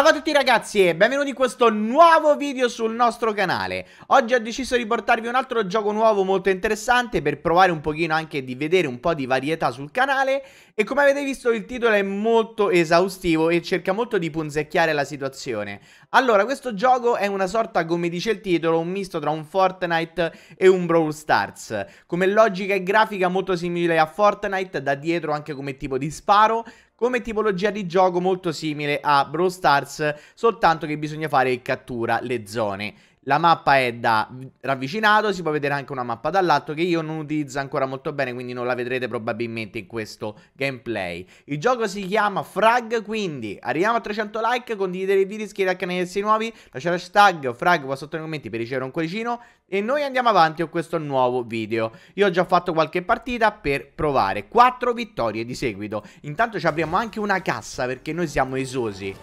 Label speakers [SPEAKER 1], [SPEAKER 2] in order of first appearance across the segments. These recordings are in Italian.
[SPEAKER 1] Ciao a tutti ragazzi e benvenuti in questo nuovo video sul nostro canale Oggi ho deciso di portarvi un altro gioco nuovo molto interessante per provare un pochino anche di vedere un po' di varietà sul canale E come avete visto il titolo è molto esaustivo e cerca molto di punzecchiare la situazione Allora questo gioco è una sorta come dice il titolo un misto tra un Fortnite e un Brawl Stars Come logica e grafica molto simile a Fortnite da dietro anche come tipo di sparo come tipologia di gioco molto simile a Brawl Stars, soltanto che bisogna fare cattura le zone. La mappa è da ravvicinato, si può vedere anche una mappa dall'alto che io non utilizzo ancora molto bene, quindi non la vedrete probabilmente in questo gameplay. Il gioco si chiama Frag, quindi arriviamo a 300 like, condividete i video, iscrivetevi al canale se nuovi, lasciate hashtag Frag qua sotto nei commenti per ricevere un cuoricino e noi andiamo avanti con questo nuovo video. Io ho già fatto qualche partita per provare, 4 vittorie di seguito. Intanto ci apriamo anche una cassa perché noi siamo esosi.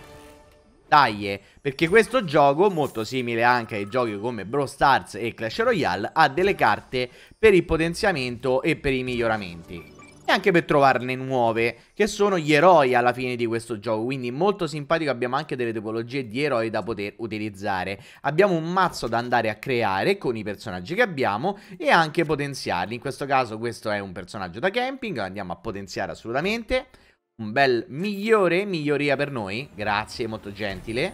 [SPEAKER 1] Dai, perché questo gioco, molto simile anche ai giochi come Brawl Stars e Clash Royale, ha delle carte per il potenziamento e per i miglioramenti. E anche per trovarne nuove, che sono gli eroi alla fine di questo gioco, quindi molto simpatico, abbiamo anche delle tipologie di eroi da poter utilizzare. Abbiamo un mazzo da andare a creare con i personaggi che abbiamo e anche potenziarli, in questo caso questo è un personaggio da camping, lo andiamo a potenziare assolutamente un bel migliore, miglioria per noi. Grazie, molto gentile.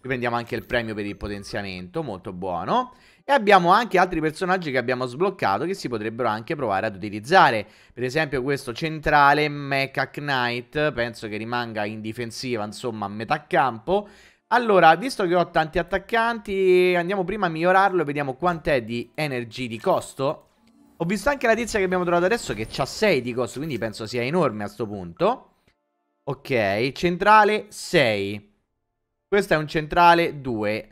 [SPEAKER 1] Qui prendiamo anche il premio per il potenziamento, molto buono. E abbiamo anche altri personaggi che abbiamo sbloccato che si potrebbero anche provare ad utilizzare. Per esempio questo centrale Mecha Knight, penso che rimanga in difensiva, insomma, a metà campo. Allora, visto che ho tanti attaccanti, andiamo prima a migliorarlo e vediamo quant'è di energy di costo. Ho visto anche la tizia che abbiamo trovato adesso che ha 6 di costo, quindi penso sia enorme a questo punto. Ok, centrale 6. Questo è un centrale 2.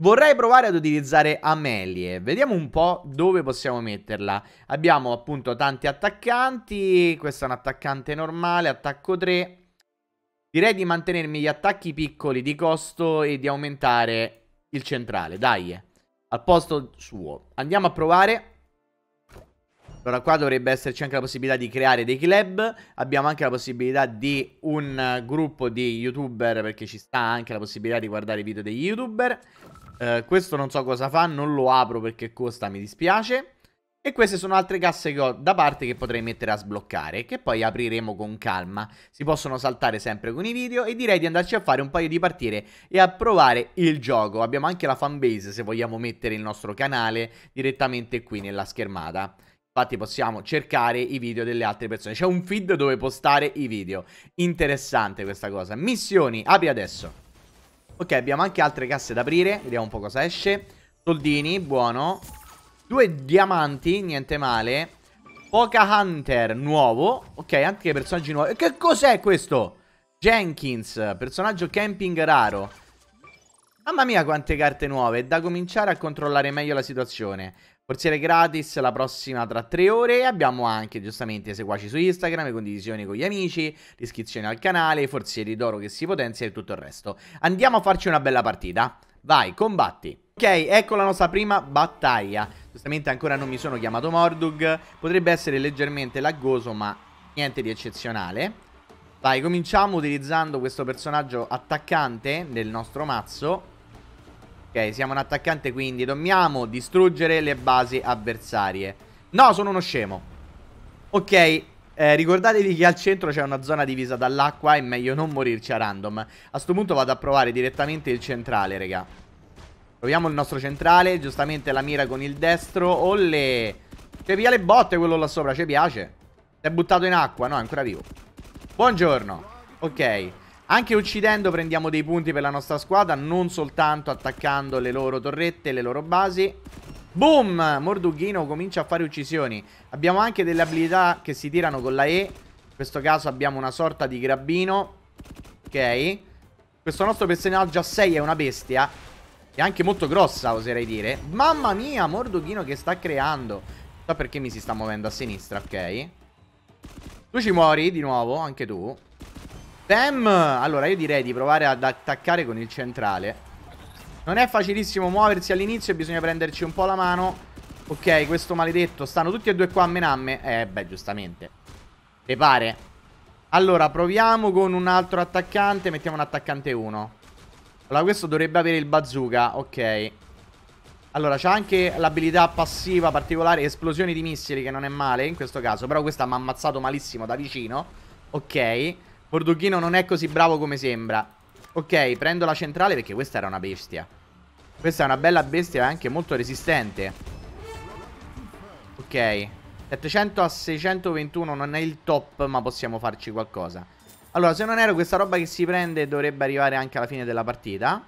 [SPEAKER 1] Vorrei provare ad utilizzare Amelie. Vediamo un po' dove possiamo metterla. Abbiamo appunto tanti attaccanti. Questo è un attaccante normale, attacco 3. Direi di mantenermi gli attacchi piccoli di costo e di aumentare il centrale. Dai, al posto suo. Andiamo a provare. Allora qua dovrebbe esserci anche la possibilità di creare dei club, abbiamo anche la possibilità di un gruppo di youtuber perché ci sta anche la possibilità di guardare i video degli youtuber. Eh, questo non so cosa fa, non lo apro perché costa, mi dispiace. E queste sono altre casse che ho da parte che potrei mettere a sbloccare, che poi apriremo con calma. Si possono saltare sempre con i video e direi di andarci a fare un paio di partite e a provare il gioco. Abbiamo anche la fanbase se vogliamo mettere il nostro canale direttamente qui nella schermata. Infatti possiamo cercare i video delle altre persone. C'è un feed dove postare i video. Interessante questa cosa. Missioni, apri adesso. Ok, abbiamo anche altre casse da aprire. Vediamo un po' cosa esce. Soldini, buono. Due diamanti, niente male. Poca Hunter, nuovo. Ok, anche personaggi nuovi. Che cos'è questo? Jenkins, personaggio camping raro. Mamma mia quante carte nuove, è da cominciare a controllare meglio la situazione. Forziere gratis la prossima tra tre ore e abbiamo anche giustamente seguaci su Instagram, condivisioni con gli amici, iscrizioni al canale, forzieri d'oro che si potenzia e tutto il resto. Andiamo a farci una bella partita. Vai, combatti. Ok, ecco la nostra prima battaglia. Giustamente ancora non mi sono chiamato Mordug, potrebbe essere leggermente laggoso ma niente di eccezionale. Vai, cominciamo utilizzando questo personaggio attaccante del nostro mazzo siamo un attaccante quindi dobbiamo distruggere le basi avversarie. No, sono uno scemo. Ok, eh, ricordatevi che al centro c'è una zona divisa dall'acqua È meglio non morirci a random. A sto punto vado a provare direttamente il centrale, raga. Proviamo il nostro centrale, giustamente la mira con il destro. Olle! C'è via le botte quello là sopra, ci piace. Si è buttato in acqua, no, è ancora vivo. Buongiorno. Ok. Anche uccidendo prendiamo dei punti per la nostra squadra, non soltanto attaccando le loro torrette, e le loro basi. Boom! Mordughino comincia a fare uccisioni. Abbiamo anche delle abilità che si tirano con la E. In questo caso abbiamo una sorta di grabbino. Ok. Questo nostro personaggio a 6 è una bestia. E anche molto grossa, oserei dire. Mamma mia, Mordughino che sta creando. Non So perché mi si sta muovendo a sinistra, ok. Tu ci muori di nuovo, anche tu. Bam! Allora, io direi di provare ad attaccare con il centrale. Non è facilissimo muoversi all'inizio, bisogna prenderci un po' la mano. Ok, questo maledetto. Stanno tutti e due qua a menamme. Eh, beh, giustamente. Te pare? Allora, proviamo con un altro attaccante. Mettiamo un attaccante 1. Allora, questo dovrebbe avere il bazooka. Ok. Allora, c'ha anche l'abilità passiva particolare, esplosioni di missili, che non è male in questo caso. Però questa mi ha ammazzato malissimo da vicino. Ok. Portuchino non è così bravo come sembra. Ok, prendo la centrale perché questa era una bestia. Questa è una bella bestia e anche molto resistente. Ok. 700 a 621 non è il top, ma possiamo farci qualcosa. Allora, se non ero questa roba che si prende dovrebbe arrivare anche alla fine della partita.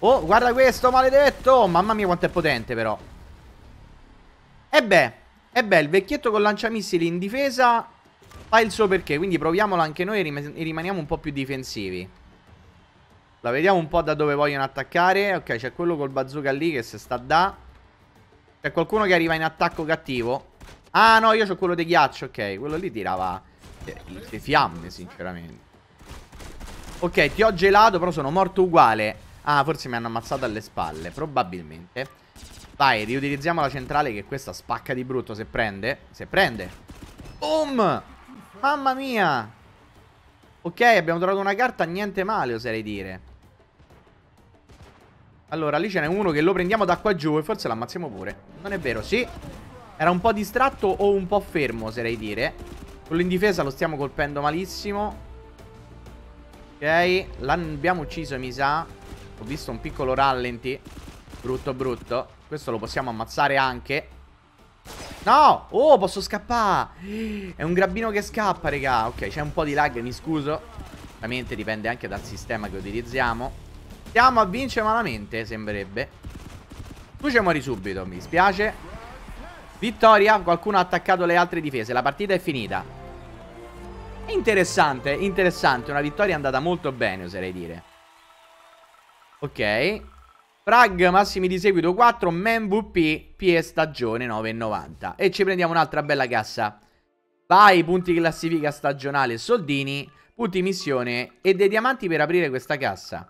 [SPEAKER 1] Oh, guarda questo, maledetto! Mamma mia quanto è potente però. E beh, beh, il vecchietto con lanciamissili in difesa fa il suo perché, quindi proviamolo anche noi e rimaniamo un po' più difensivi. La vediamo un po' da dove vogliono attaccare. Ok, c'è quello col bazooka lì che se sta da. C'è qualcuno che arriva in attacco cattivo. Ah no, io ho quello di ghiaccio, ok. Quello lì tirava eh, le fiamme, sinceramente. Ok, ti ho gelato, però sono morto uguale. Ah, forse mi hanno ammazzato alle spalle, probabilmente. Vai, riutilizziamo la centrale che questa spacca di brutto se prende. Se prende. Boom! Mamma mia! Ok, abbiamo trovato una carta, niente male, oserei dire. Allora, lì ce n'è uno che lo prendiamo da qua giù e forse l'ammazziamo pure. Non è vero, sì. Era un po' distratto o un po' fermo, oserei dire. Quello in difesa lo stiamo colpendo malissimo. Ok, l'abbiamo ucciso, mi sa. Ho visto un piccolo rallenti. Brutto, brutto. Questo lo possiamo ammazzare anche. No! Oh, posso scappare! È un grabbino che scappa, raga. Ok, c'è un po' di lag, mi scuso. Ovviamente dipende anche dal sistema che utilizziamo. Stiamo a vincere malamente, sembrerebbe. Tu ci muori subito, mi spiace. Vittoria, qualcuno ha attaccato le altre difese, la partita è finita. interessante, interessante, una vittoria andata molto bene, oserei dire. Ok, Frag massimi di seguito 4, MVP, PE stagione 9,90. E ci prendiamo un'altra bella cassa. Vai, punti classifica stagionale, soldini, punti missione e dei diamanti per aprire questa cassa.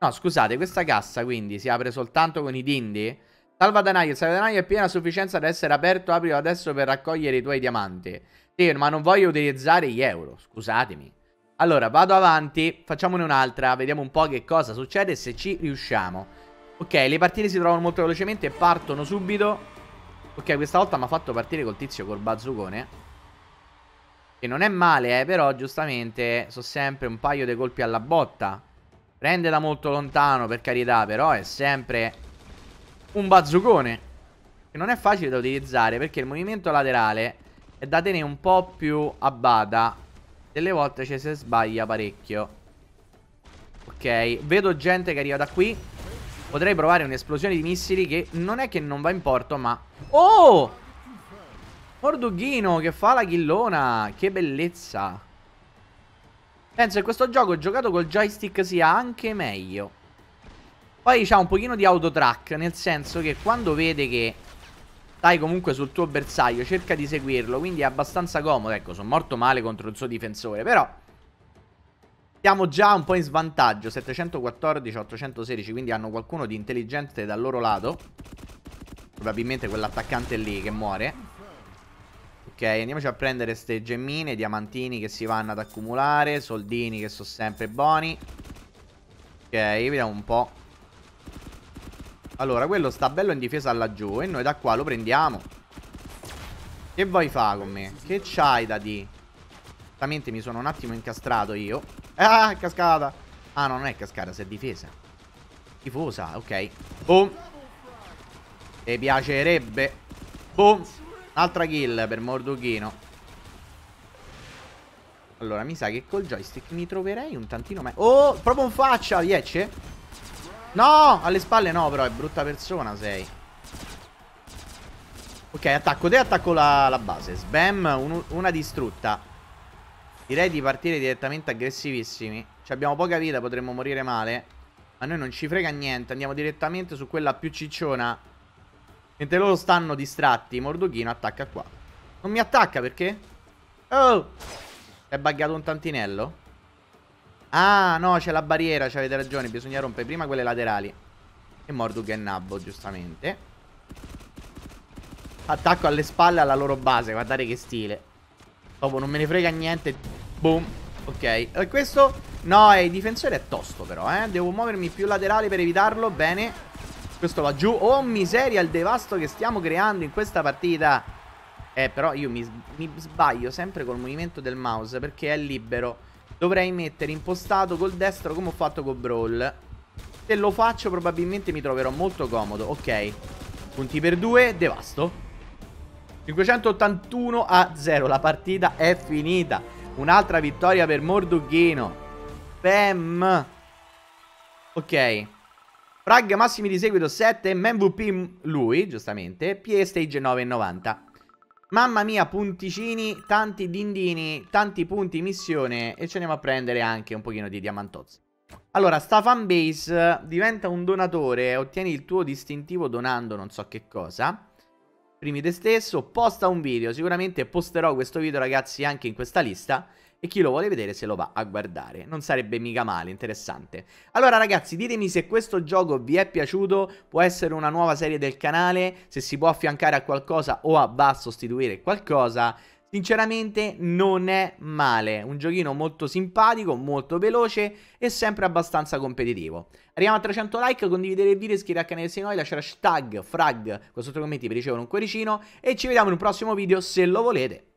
[SPEAKER 1] No, scusate, questa cassa quindi si apre soltanto con i dindi? Salvadanaio, il salvadanaio è piena a sufficienza da essere aperto, aprilo adesso per raccogliere i tuoi diamanti. Sì, ma non voglio utilizzare gli euro, scusatemi. Allora, vado avanti, facciamone un'altra, vediamo un po' che cosa succede se ci riusciamo. Ok, le partite si trovano molto velocemente e Partono subito Ok, questa volta mi ha fatto partire col tizio col bazucone. Che non è male, eh, però giustamente sono sempre un paio di colpi alla botta Prende da molto lontano, per carità, però è sempre un bazucone. Che non è facile da utilizzare perché il movimento laterale è da tenere un po' più a bada Delle volte ci si sbaglia parecchio Ok, vedo gente che arriva da qui Potrei provare un'esplosione di missili che non è che non va in porto, ma... Oh! Mordughino che fa la ghillona! Che bellezza! Penso che questo gioco giocato col joystick sia anche meglio. Poi c'ha un pochino di autotrack, nel senso che quando vede che stai comunque sul tuo bersaglio, cerca di seguirlo, quindi è abbastanza comodo. Ecco, sono morto male contro il suo difensore, però... Siamo già un po' in svantaggio 714, 816 Quindi hanno qualcuno di intelligente dal loro lato Probabilmente quell'attaccante lì che muore Ok, andiamoci a prendere ste gemmine Diamantini che si vanno ad accumulare Soldini che sono sempre buoni Ok, vediamo un po' Allora, quello sta bello in difesa laggiù E noi da qua lo prendiamo Che vuoi fare con me? Che c'hai da di? Esattamente mi sono un attimo incastrato io Ah cascata Ah no non è cascata si è difesa Tifosa ok Boom E piacerebbe Boom Altra kill per Morduchino allora, mi sa che col joystick mi troverei un tantino meglio. Oh, proprio in faccia, Iecce. No, alle spalle no, però è brutta persona sei. Ok, attacco te, attacco la, la base. Sbam, un, una distrutta. Direi di partire direttamente aggressivissimi. Ci abbiamo poca vita, potremmo morire male. Ma noi non ci frega niente. Andiamo direttamente su quella più cicciona. Mentre loro stanno distratti, Mordochino attacca qua. Non mi attacca perché? Oh! È buggato un tantinello? Ah, no, c'è la barriera, Ci avete ragione. Bisogna rompere prima quelle laterali. E Morduk è nabbo, giustamente. Attacco alle spalle alla loro base, guardate che stile. Dopo non me ne frega niente. Boom. Ok. Eh, questo... No, il difensore è tosto però, eh. Devo muovermi più laterale per evitarlo. Bene. Questo va giù. Oh, miseria il devasto che stiamo creando in questa partita. Eh, però io mi, mi sbaglio sempre col movimento del mouse perché è libero. Dovrei mettere impostato col destro come ho fatto con Brawl. Se lo faccio probabilmente mi troverò molto comodo. Ok. Punti per due. Devasto. 581 a 0. La partita è finita. Un'altra vittoria per Mordughino. Bam. Ok. Frag massimi di seguito 7. MVP lui, giustamente. PE stage 9,90. Mamma mia, punticini, tanti dindini, tanti punti missione e ci andiamo a prendere anche un pochino di diamantozzi. Allora, sta fanbase diventa un donatore, ottieni il tuo distintivo donando non so che cosa primi te stesso, posta un video, sicuramente posterò questo video ragazzi anche in questa lista e chi lo vuole vedere se lo va a guardare, non sarebbe mica male, interessante. Allora ragazzi ditemi se questo gioco vi è piaciuto, può essere una nuova serie del canale, se si può affiancare a qualcosa o a va a sostituire qualcosa, Sinceramente non è male, un giochino molto simpatico, molto veloce e sempre abbastanza competitivo. Arriviamo a 300 like, condividere il video, iscrivetevi al canale se noi, lasciare hashtag, frag, con sotto i commenti per ricevere un cuoricino e ci vediamo in un prossimo video se lo volete.